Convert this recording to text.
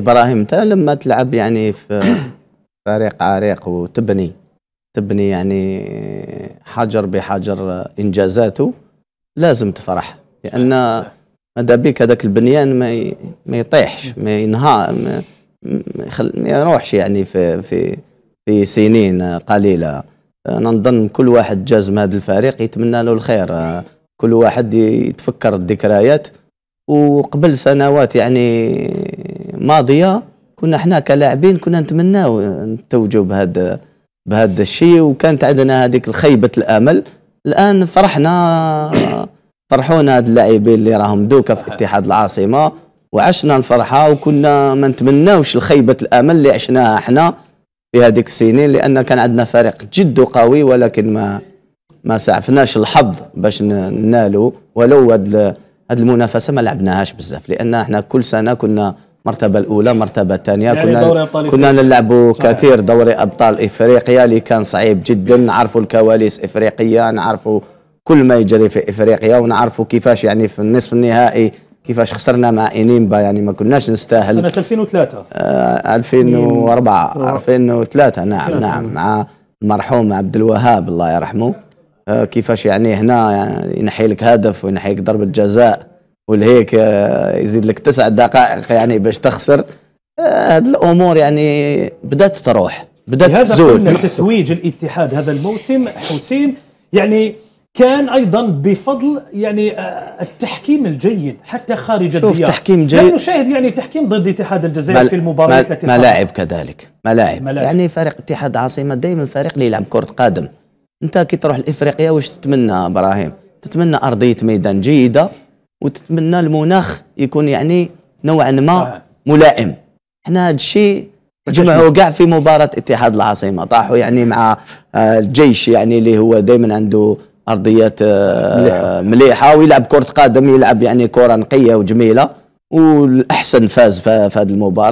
ابراهيم انت لما تلعب يعني في فريق عريق وتبني تبني يعني حجر بحجر انجازاته لازم تفرح لان ماذا بك هذاك البنيان ما ما يطيحش ما ينهار ما, ما يروحش يعني في في في سنين قليله انا نظن كل واحد جاز من هذا الفريق يتمنى له الخير كل واحد يتفكر الذكريات وقبل سنوات يعني ماضيه كنا احنا كلاعبين كنا نتمناو نتوجوا بهذا بهذا الشيء وكانت عندنا هذيك الخيبه الامل الان فرحنا فرحونا هاد اللاعبين اللي راهم دوكا في اتحاد العاصمه وعشنا الفرحه وكنا ما نتمناوش الخيبه الامل اللي عشناها احنا في هذيك السنين لان كان عندنا فريق جد قوي ولكن ما ما سعفناش الحظ باش ننالو ولو هاد المنافسه ما لعبناهاش بزاف لان احنا كل سنه كنا مرتبة الاولى مرتبة الثانيه يعني كنا كنا نلعبوا كثير دوري ابطال افريقيا اللي كان صعيب جدا نعرفوا الكواليس افريقيه نعرفوا كل ما يجري في افريقيا ونعرفوا كيفاش يعني في النصف النهائي كيفاش خسرنا مع انيمبا يعني ما كناش نستاهل سنه 2003 آه 2004 2003 نعم نعم مع المرحوم عبد الوهاب الله يرحمه آه كيفاش يعني هنا يعني ينحي لك هدف وينحي لك ضربه جزاء والهيك آه، يزيد لك تسع دقائق يعني باش تخسر هذه آه، الامور يعني بدات تروح بدات تزول تتويج الاتحاد هذا الموسم حسين يعني كان ايضا بفضل يعني آه، التحكيم الجيد حتى خارج شوف الديار تحكيم جيد لا نشاهد يعني تحكيم ضد اتحاد الجزائر في المباريات التي ملاعب كذلك ملاعب. ملاعب يعني فريق اتحاد عاصمه دائما فريق اللي يلعب كره قدم انت كي تروح لافريقيا واش تتمنى ابراهيم تتمنى ارضيه ميدان جيده وتتمنى المناخ يكون يعني نوعا ما آه. ملائم حنا هذا الشيء جمعوا كاع في مباراة اتحاد العاصمة طاحوا يعني مع آه، الجيش يعني اللي هو دائما عنده أرضيات آه، مليحة, مليحة ويلعب كرة قدم يلعب يعني كرة نقية وجميلة والأحسن فاز في هذه المباراة